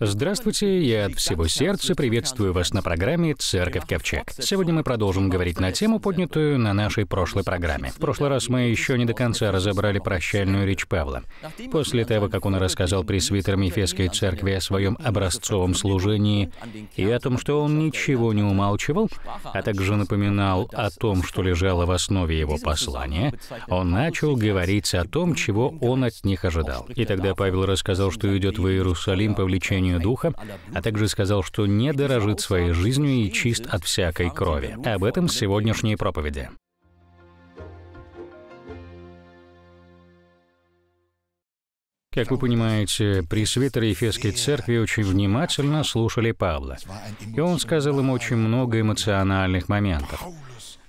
Здравствуйте, я от всего сердца приветствую вас на программе «Церковь Ковчег». Сегодня мы продолжим говорить на тему, поднятую на нашей прошлой программе. В прошлый раз мы еще не до конца разобрали прощальную речь Павла. После того, как он рассказал пресвитерам Ефесской церкви о своем образцовом служении и о том, что он ничего не умалчивал, а также напоминал о том, что лежало в основе его послания, он начал говорить о том, чего он от них ожидал. И тогда Павел рассказал, что идет в Иерусалим по влечению угрызению духа, а также сказал, что не дорожит своей жизнью и чист от всякой крови. Об этом сегодняшней проповеди. Как вы понимаете, пресвитеры Ефесской церкви очень внимательно слушали Павла, и он сказал им очень много эмоциональных моментов.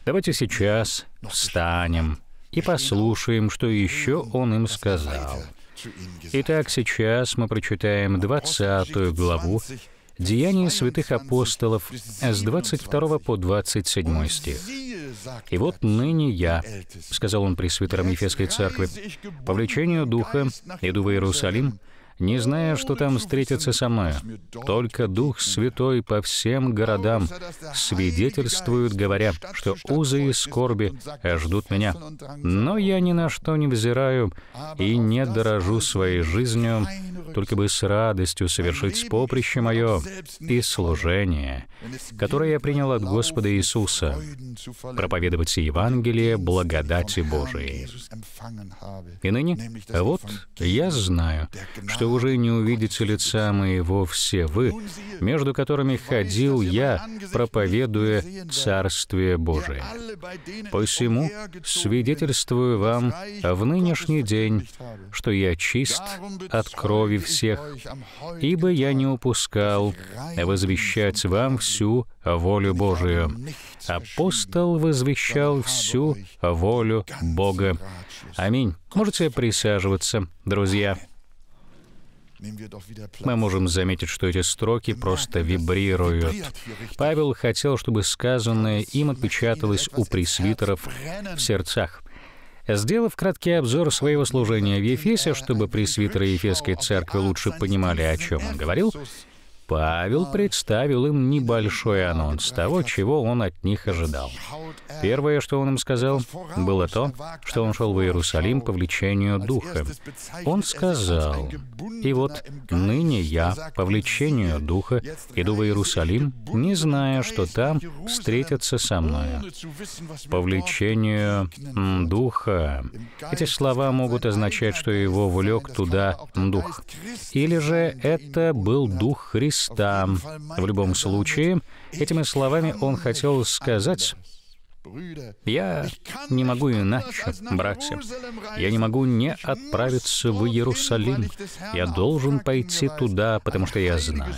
Давайте сейчас встанем и послушаем, что еще он им сказал. Итак, сейчас мы прочитаем 20 главу «Деяния святых апостолов» с 22 по 27 стих. «И вот ныне я, — сказал он пресвитерам Ефесской церкви, — по влечению Духа иду в Иерусалим, — не зная, что там встретится со мной. Только Дух Святой по всем городам свидетельствует, говоря, что узы и скорби ждут меня. Но я ни на что не взираю и не дорожу своей жизнью, только бы с радостью совершить поприще мое и служение, которое я принял от Господа Иисуса, проповедовать Евангелие благодати Божией. И ныне, вот я знаю, что что уже не увидите лица моего все вы, между которыми ходил я, проповедуя Царствие Божие. Посему свидетельствую вам в нынешний день, что я чист от крови всех, ибо я не упускал возвещать вам всю волю Божию. Апостол возвещал всю волю Бога. Аминь. Можете присаживаться, друзья. Мы можем заметить, что эти строки просто вибрируют. Павел хотел, чтобы сказанное им отпечаталось у пресвитеров в сердцах. Сделав краткий обзор своего служения в Ефесе, чтобы пресвитеры Ефесской церкви лучше понимали, о чем он говорил, Павел представил им небольшой анонс того, чего он от них ожидал. Первое, что он им сказал, было то, что он шел в Иерусалим по влечению Духа. Он сказал, «И вот ныне я по влечению Духа иду в Иерусалим, не зная, что там встретятся со мною». По влечению Духа. Эти слова могут означать, что его влек туда Дух. Или же это был Дух Христа, Христа. В любом случае, этими словами он хотел сказать, я не могу иначе, братья. Я не могу не отправиться в Иерусалим. Я должен пойти туда, потому что я знаю,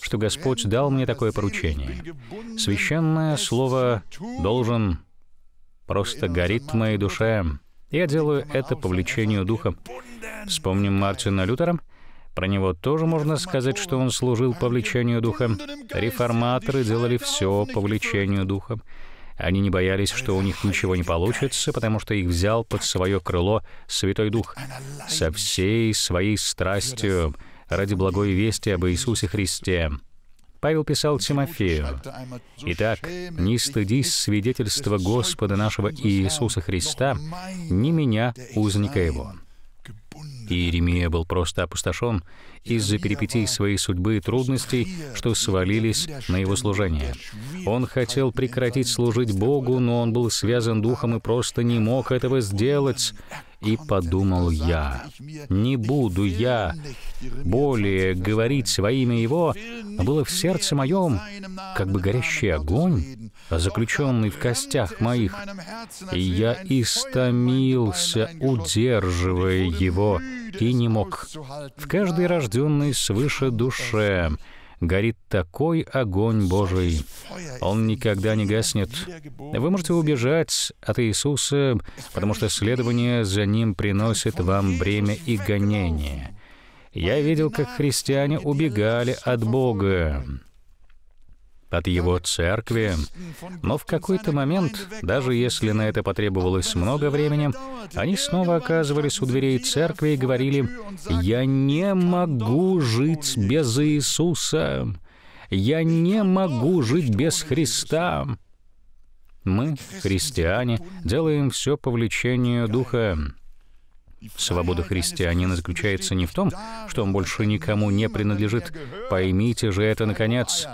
что Господь дал мне такое поручение. Священное слово «должен» просто горит в моей душе. Я делаю это по влечению Духа. Вспомним Мартина Лютера — про него тоже можно сказать, что он служил по влечению духа. Реформаторы делали все по влечению духа. Они не боялись, что у них ничего не получится, потому что их взял под свое крыло Святой Дух со всей своей страстью ради благой вести об Иисусе Христе. Павел писал Тимофею, «Итак, не стыдись свидетельства Господа нашего Иисуса Христа, ни меня, узника его». И Иеремия был просто опустошен из-за перипетий своей судьбы и трудностей, что свалились на его служение. Он хотел прекратить служить Богу, но он был связан духом и просто не мог этого сделать. И подумал я, не буду я более говорить своими Его, но было в сердце моем как бы горящий огонь, заключенный в костях моих, и я истомился, удерживая его, и не мог. В каждой рожденной свыше душе — горит такой огонь Божий. Он никогда не гаснет. Вы можете убежать от Иисуса, потому что следование за Ним приносит вам бремя и гонение. Я видел, как христиане убегали от Бога от его церкви. Но в какой-то момент, даже если на это потребовалось много времени, они снова оказывались у дверей церкви и говорили, «Я не могу жить без Иисуса! Я не могу жить без Христа!» Мы, христиане, делаем все по влечению Духа. Свобода христианина заключается не в том, что он больше никому не принадлежит. Поймите же это, наконец.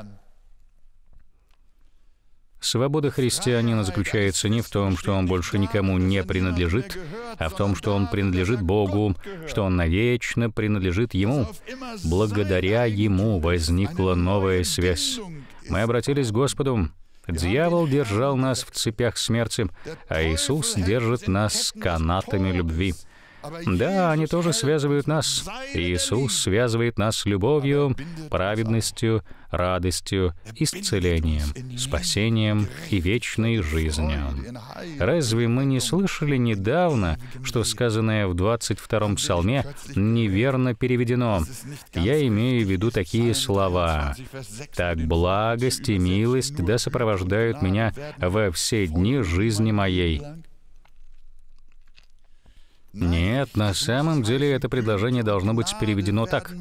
Свобода христианина заключается не в том, что он больше никому не принадлежит, а в том, что он принадлежит Богу, что он навечно принадлежит Ему. Благодаря Ему возникла новая связь. Мы обратились к Господу. Дьявол держал нас в цепях смерти, а Иисус держит нас канатами любви. Да, они тоже связывают нас. Иисус связывает нас с любовью, праведностью, радостью, исцелением, спасением и вечной жизнью. Разве мы не слышали недавно, что сказанное в 22-м псалме неверно переведено? Я имею в виду такие слова. «Так благость и милость да сопровождают меня во все дни жизни моей, нет, на самом деле это предложение должно быть переведено так.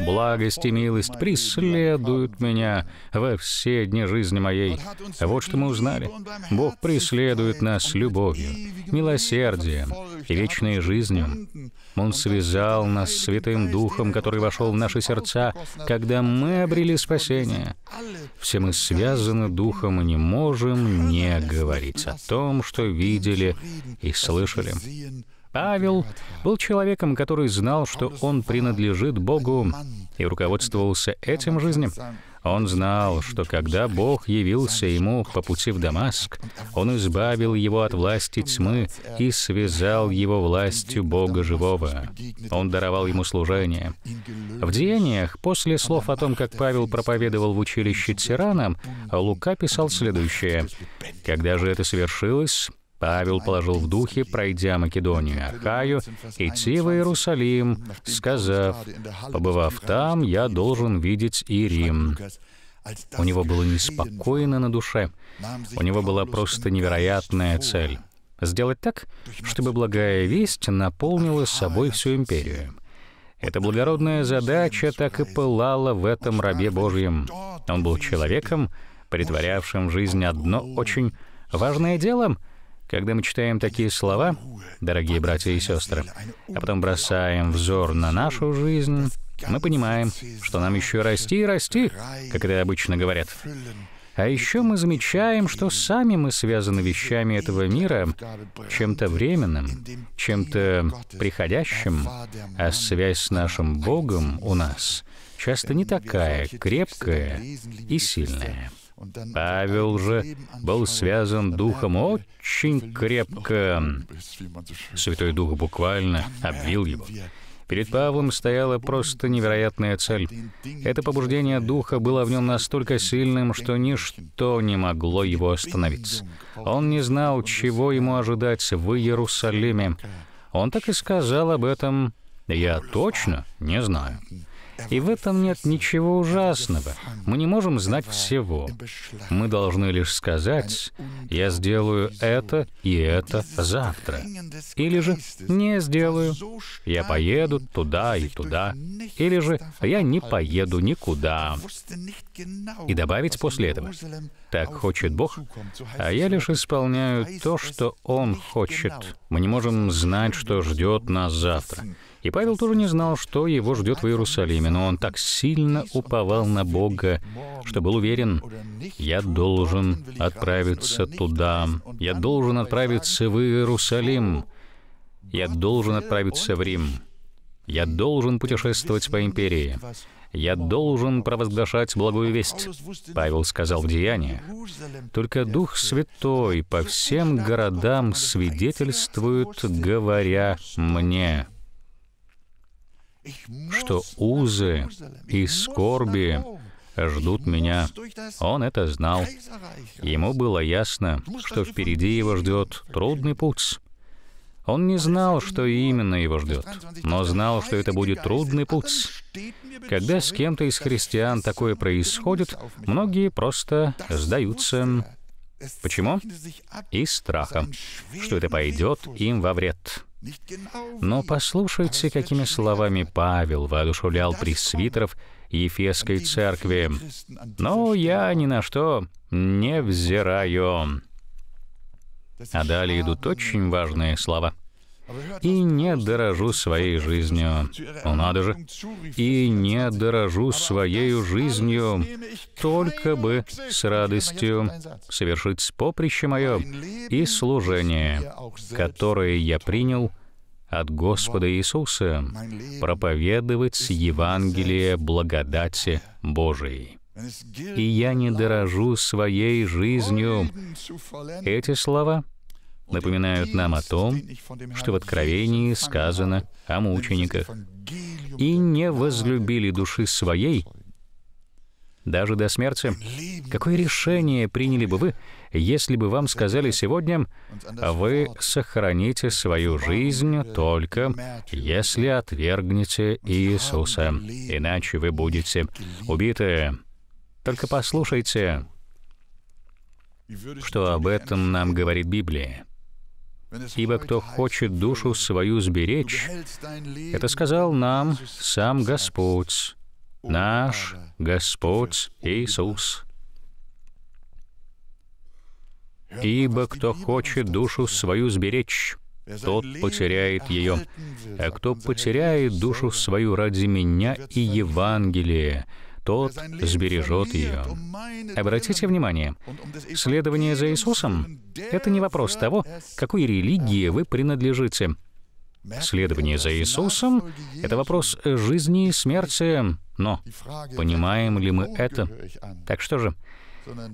«Благость и милость преследуют меня во все дни жизни моей». Вот что мы узнали. Бог преследует нас любовью, милосердием и вечной жизнью. Он связал нас с Святым Духом, который вошел в наши сердца, когда мы обрели спасение. Все мы связаны Духом и не можем не говорить о том, что видели и слышали. Павел был человеком, который знал, что он принадлежит Богу и руководствовался этим жизнью. Он знал, что когда Бог явился ему по пути в Дамаск, он избавил его от власти тьмы и связал его властью Бога Живого. Он даровал ему служение. В Деяниях, после слов о том, как Павел проповедовал в училище тиранам, Лука писал следующее. «Когда же это совершилось, Павел положил в духе, пройдя Македонию и Ахаю, идти в Иерусалим, сказав, «Побывав там, я должен видеть и Рим». У него было неспокойно на душе. У него была просто невероятная цель — сделать так, чтобы благая весть наполнила собой всю империю. Эта благородная задача так и пылала в этом рабе Божьем. Он был человеком, притворявшим в жизнь одно очень важное дело — когда мы читаем такие слова, дорогие братья и сестры, а потом бросаем взор на нашу жизнь, мы понимаем, что нам еще расти и расти, как это обычно говорят. А еще мы замечаем, что сами мы связаны вещами этого мира, чем-то временным, чем-то приходящим, а связь с нашим Богом у нас часто не такая крепкая и сильная. Павел же был связан духом очень крепко. Святой Дух буквально обвил его. Перед Павлом стояла просто невероятная цель. Это побуждение духа было в нем настолько сильным, что ничто не могло его остановить. Он не знал, чего ему ожидать в Иерусалиме. Он так и сказал об этом «Я точно не знаю». И в этом нет ничего ужасного. Мы не можем знать всего. Мы должны лишь сказать, я сделаю это и это завтра. Или же не сделаю. Я поеду туда и туда. Или же я не поеду никуда. И добавить после этого. Так хочет Бог, а я лишь исполняю то, что Он хочет. Мы не можем знать, что ждет нас завтра. И Павел тоже не знал, что его ждет в Иерусалиме, но он так сильно уповал на Бога, что был уверен, «Я должен отправиться туда, я должен отправиться в Иерусалим, я должен отправиться в Рим, я должен путешествовать по империи». «Я должен провозглашать благую весть», — Павел сказал в Деяниях. «Только Дух Святой по всем городам свидетельствует, говоря мне» что узы и скорби ждут меня. Он это знал. Ему было ясно, что впереди его ждет трудный путь. Он не знал, что именно его ждет, но знал, что это будет трудный путь. Когда с кем-то из христиан такое происходит, многие просто сдаются. Почему? Из страха, что это пойдет им во вред. Но послушайте, какими словами Павел воодушевлял пресвитеров Ефесской церкви. «Но я ни на что не взираю». А далее идут очень важные слова — и не дорожу своей жизнью. О, ну, надо же. И не дорожу своей жизнью, только бы с радостью совершить поприще мое и служение, которое я принял от Господа Иисуса, проповедовать Евангелие благодати Божией и я не дорожу своей жизнью. Эти слова напоминают нам о том, что в Откровении сказано о мучениках. «И не возлюбили души своей, даже до смерти. Какое решение приняли бы вы, если бы вам сказали сегодня, вы сохраните свою жизнь только если отвергнете Иисуса, иначе вы будете убиты. Только послушайте, что об этом нам говорит Библия ибо кто хочет душу свою сберечь, это сказал нам сам Господь, наш Господь Иисус. Ибо кто хочет душу свою сберечь, тот потеряет ее, а кто потеряет душу свою ради меня и Евангелия, тот сбережет ее. Обратите внимание, следование за Иисусом — это не вопрос того, какой религии вы принадлежите. Следование за Иисусом — это вопрос жизни и смерти, но понимаем ли мы это? Так что же,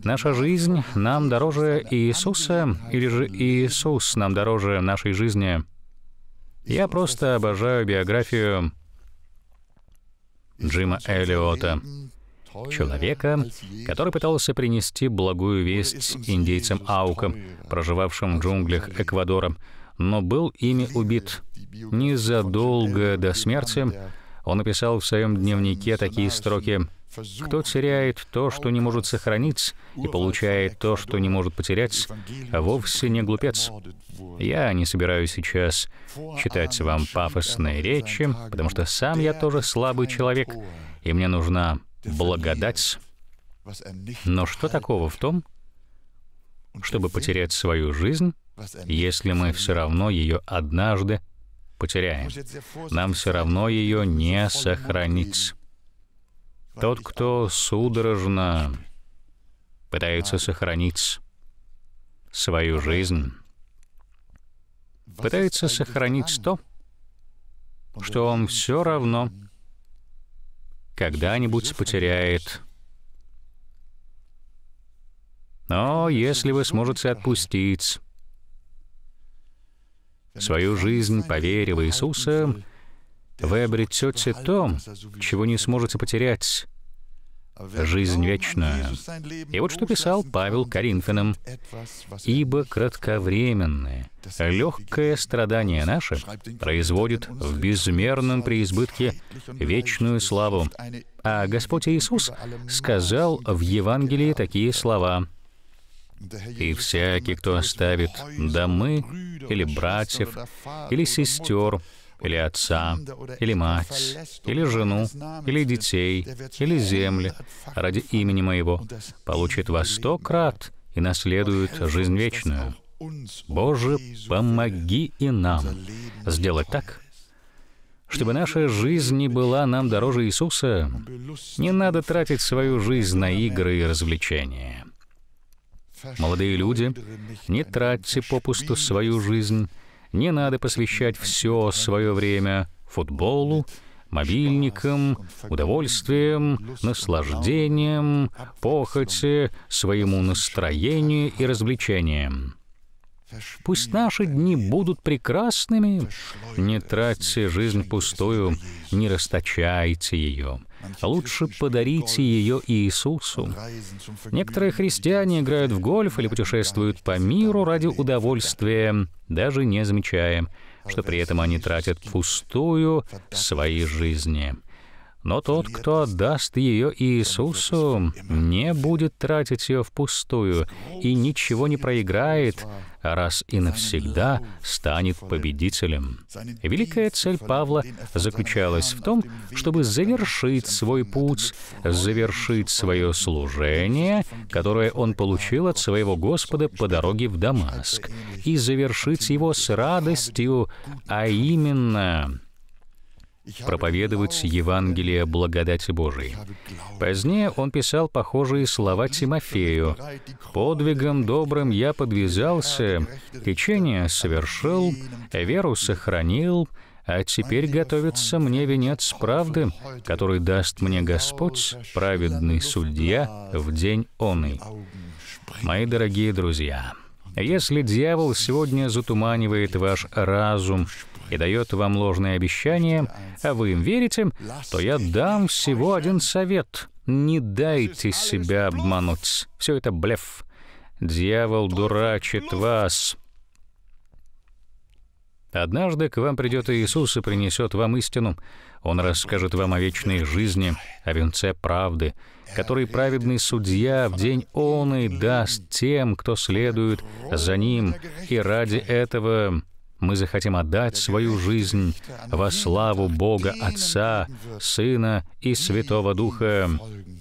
наша жизнь нам дороже Иисуса, или же Иисус нам дороже нашей жизни? Я просто обожаю биографию Джима Эллиота, человека, который пытался принести благую весть индейцам Аукам, проживавшим в джунглях Эквадора, но был ими убит. Незадолго до смерти он написал в своем дневнике такие строки кто теряет то, что не может сохранить, и получает то, что не может потерять, а вовсе не глупец. Я не собираюсь сейчас читать вам пафосные речи, потому что сам я тоже слабый человек, и мне нужна благодать. Но что такого в том, чтобы потерять свою жизнь, если мы все равно ее однажды потеряем? Нам все равно ее не сохранить. Тот, кто судорожно пытается сохранить свою жизнь, пытается сохранить то, что он все равно когда-нибудь потеряет. Но если вы сможете отпустить свою жизнь поверив вере в вы обретете то, чего не сможете потерять, жизнь вечную. И вот что писал Павел Коринфянам. «Ибо кратковременное, легкое страдание наше производит в безмерном преизбытке вечную славу». А Господь Иисус сказал в Евангелии такие слова. «И всякий, кто оставит домы или братьев или сестер, или отца, или мать, или жену, или детей, или земли ради имени моего, получит во сто крат и наследует жизнь вечную. Боже, помоги и нам сделать так, чтобы наша жизнь не была нам дороже Иисуса. Не надо тратить свою жизнь на игры и развлечения. Молодые люди, не тратьте попусту свою жизнь не надо посвящать все свое время футболу, мобильникам, удовольствием, наслаждением, похоти, своему настроению и развлечениям. Пусть наши дни будут прекрасными. Не тратьте жизнь пустую, не расточайте ее. Лучше подарите ее Иисусу. Некоторые христиане играют в гольф или путешествуют по миру ради удовольствия, даже не замечая, что при этом они тратят пустую свои жизни. Но тот, кто отдаст ее Иисусу, не будет тратить ее впустую и ничего не проиграет, раз и навсегда станет победителем. Великая цель Павла заключалась в том, чтобы завершить свой путь, завершить свое служение, которое он получил от своего Господа по дороге в Дамаск, и завершить его с радостью, а именно проповедовать Евангелие благодати Божией. Позднее он писал похожие слова Тимофею. «Подвигом добрым я подвязался, течение совершил, веру сохранил, а теперь готовится мне венец правды, который даст мне Господь, праведный судья, в день а оный». Мои дорогие друзья, если дьявол сегодня затуманивает ваш разум, и дает вам ложные обещания, а вы им верите, то я дам всего один совет. Не дайте себя обмануть. Все это блеф. Дьявол дурачит вас. Однажды к вам придет Иисус и принесет вам истину. Он расскажет вам о вечной жизни, о венце правды, который праведный судья в день он и даст тем, кто следует за ним, и ради этого мы захотим отдать свою жизнь во славу Бога Отца, Сына и Святого Духа.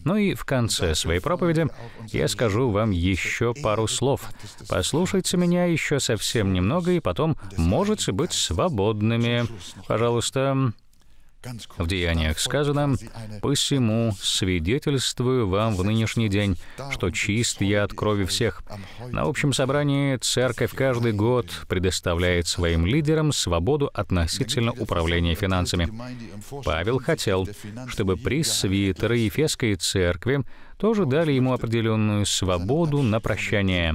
Ну и в конце своей проповеди я скажу вам еще пару слов. Послушайте меня еще совсем немного, и потом можете быть свободными. Пожалуйста. В Деяниях сказано, «Посему свидетельствую вам в нынешний день, что чист я от крови всех». На общем собрании церковь каждый год предоставляет своим лидерам свободу относительно управления финансами. Павел хотел, чтобы пресвитеры Ефесской церкви тоже дали ему определенную свободу на прощание.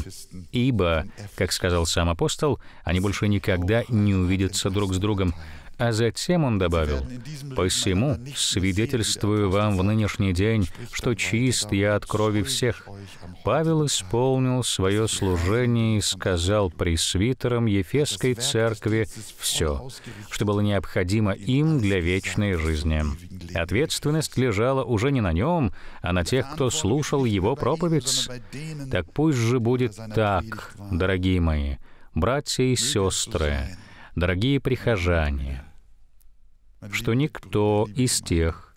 Ибо, как сказал сам апостол, они больше никогда не увидятся друг с другом. А затем он добавил, «Посему свидетельствую вам в нынешний день, что чист я от крови всех». Павел исполнил свое служение и сказал пресвитерам Ефесской церкви все, что было необходимо им для вечной жизни. Ответственность лежала уже не на нем, а на тех, кто слушал его проповедь. Так пусть же будет так, дорогие мои, братья и сестры, дорогие прихожане, что никто из тех,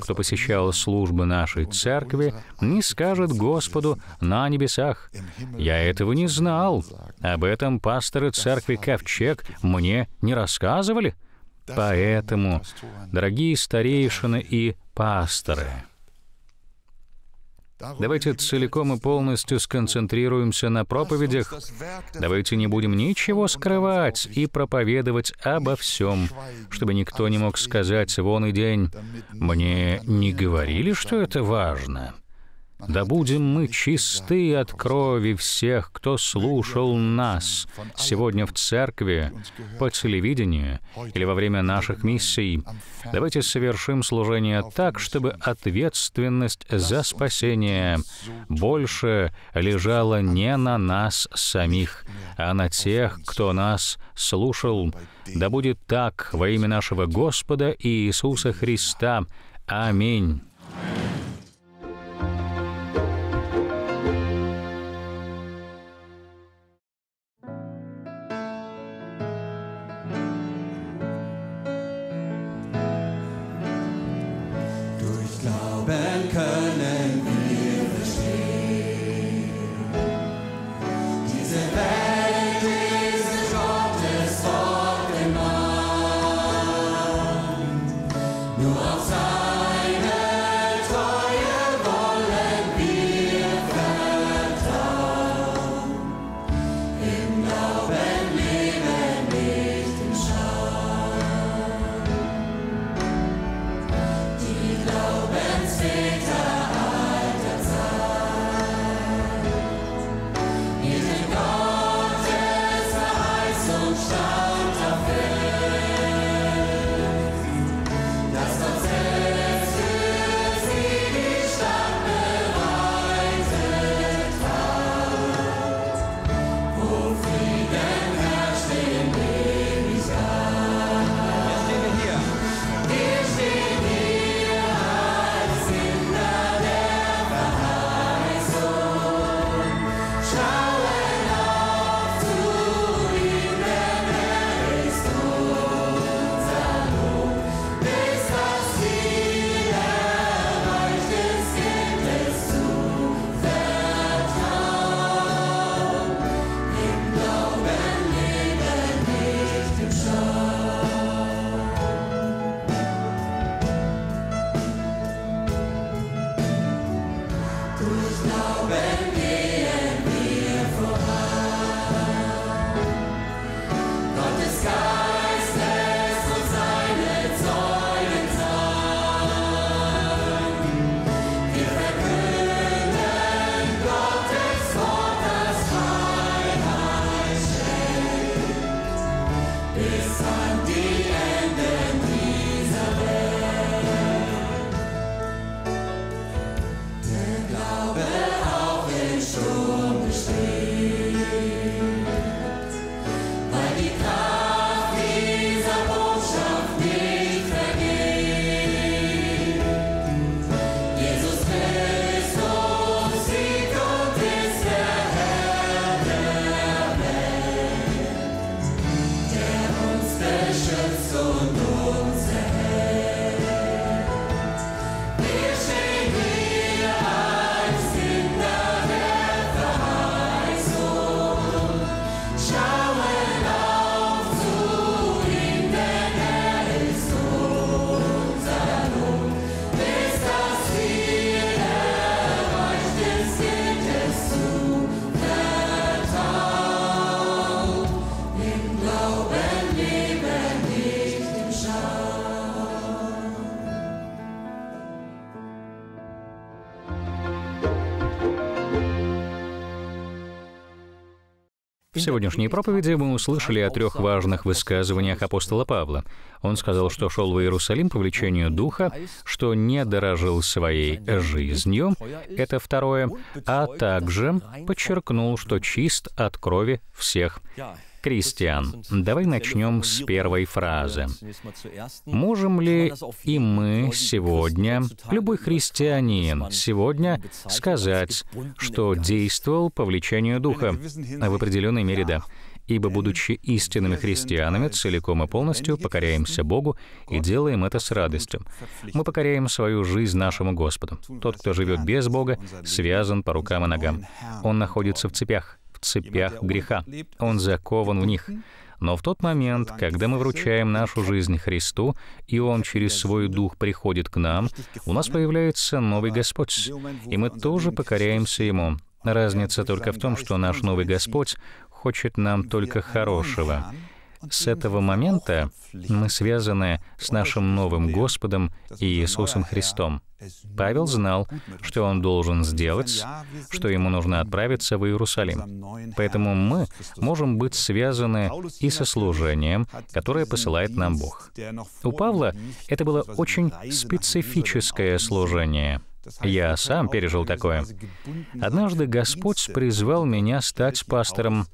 кто посещал службы нашей церкви, не скажет Господу на небесах. Я этого не знал. Об этом пасторы церкви Ковчег мне не рассказывали. Поэтому, дорогие старейшины и пасторы, Давайте целиком и полностью сконцентрируемся на проповедях. Давайте не будем ничего скрывать и проповедовать обо всем, чтобы никто не мог сказать «вон и день». Мне не говорили, что это важно. Да будем мы чисты от крови всех, кто слушал нас сегодня в церкви, по телевидению или во время наших миссий. Давайте совершим служение так, чтобы ответственность за спасение больше лежала не на нас самих, а на тех, кто нас слушал. Да будет так во имя нашего Господа Иисуса Христа. Аминь. сегодняшней проповеди мы услышали о трех важных высказываниях апостола Павла. Он сказал, что шел в Иерусалим по влечению Духа, что не дорожил своей жизнью, это второе, а также подчеркнул, что чист от крови всех. Кристиан, давай начнем с первой фразы. Можем ли и мы сегодня, любой христианин сегодня, сказать, что действовал по влечению Духа? В определенной мере да ибо, будучи истинными христианами, целиком и полностью покоряемся Богу и делаем это с радостью. Мы покоряем свою жизнь нашему Господу. Тот, кто живет без Бога, связан по рукам и ногам. Он находится в цепях цепях греха. Он закован в них. Но в тот момент, когда мы вручаем нашу жизнь Христу, и Он через Свой Дух приходит к нам, у нас появляется новый Господь, и мы тоже покоряемся Ему. Разница только в том, что наш новый Господь хочет нам только хорошего. С этого момента мы связаны с нашим новым Господом и Иисусом Христом. Павел знал, что он должен сделать, что ему нужно отправиться в Иерусалим. Поэтому мы можем быть связаны и со служением, которое посылает нам Бог. У Павла это было очень специфическое служение — я сам пережил такое. Однажды Господь призвал меня стать пастором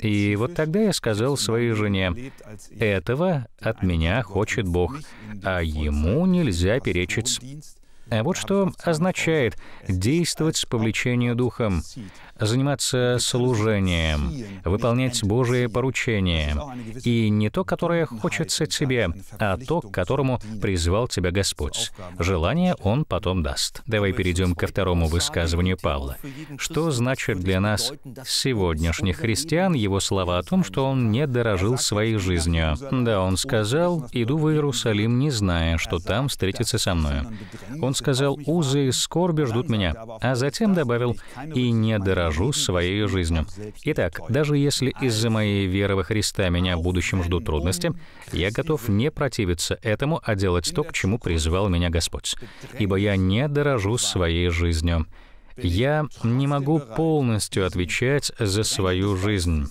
и вот тогда я сказал своей жене, «Этого от меня хочет Бог, а ему нельзя перечить. А вот что означает действовать с повлечением духом, заниматься служением, выполнять Божие поручения. И не то, которое хочется тебе, а то, к которому призвал тебя Господь. Желание Он потом даст. Давай перейдем ко второму высказыванию Павла. Что значит для нас сегодняшних христиан его слова о том, что он не дорожил своей жизнью? Да, он сказал, «Иду в Иерусалим, не зная, что там встретится со мною». Он сказал, узы и скорби ждут меня, а затем добавил, и не дорожу своей жизнью. Итак, даже если из-за моей веры во Христа меня в будущем ждут трудности, я готов не противиться этому, а делать то, к чему призвал меня Господь, ибо я не дорожу своей жизнью. Я не могу полностью отвечать за свою жизнь.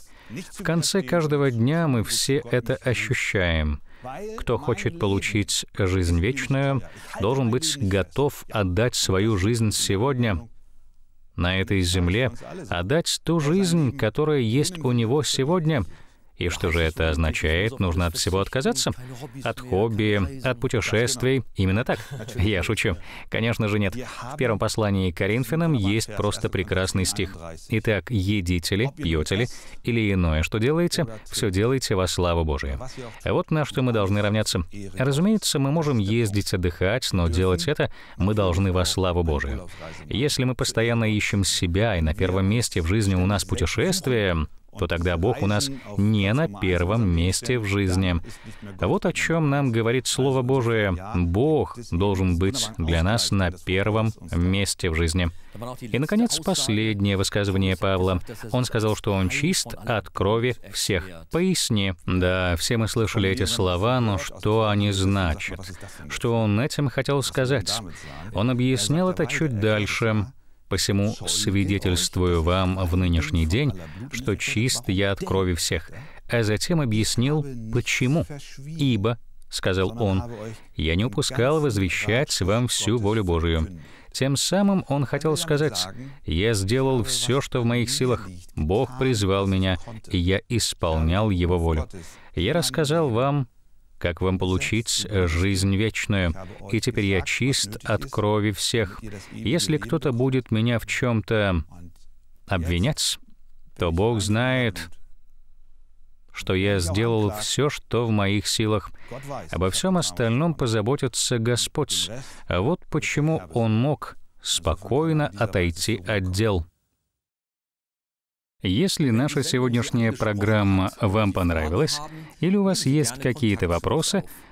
В конце каждого дня мы все это ощущаем — кто хочет получить жизнь вечную, должен быть готов отдать свою жизнь сегодня на этой земле, отдать ту жизнь, которая есть у него сегодня, и что же это означает? Нужно от всего отказаться? От хобби, от путешествий? Именно так. Я шучу. Конечно же нет. В первом послании к Коринфянам есть просто прекрасный стих. Итак, едите ли, пьете ли, или иное, что делаете, все делайте во славу Божию. Вот на что мы должны равняться. Разумеется, мы можем ездить отдыхать, но делать это мы должны во славу Божию. Если мы постоянно ищем себя, и на первом месте в жизни у нас путешествие, то тогда Бог у нас не на первом месте в жизни. Вот о чем нам говорит Слово Божие. Бог должен быть для нас на первом месте в жизни. И, наконец, последнее высказывание Павла. Он сказал, что он чист от крови всех. Поясни. Да, все мы слышали эти слова, но что они значат? Что он этим хотел сказать? Он объяснял это чуть дальше. Посему свидетельствую вам в нынешний день, что чист я от крови всех, а затем объяснил, почему. «Ибо», — сказал он, — «я не упускал возвещать вам всю волю Божию». Тем самым он хотел сказать, «Я сделал все, что в моих силах. Бог призвал меня, и я исполнял Его волю. Я рассказал вам как вам получить э, жизнь вечную. И теперь я чист от крови всех. Если кто-то будет меня в чем-то обвинять, то Бог знает, что я сделал все, что в моих силах. Обо всем остальном позаботится Господь. вот почему Он мог спокойно отойти от дел. Если наша сегодняшняя программа вам понравилась, или у вас есть какие-то вопросы,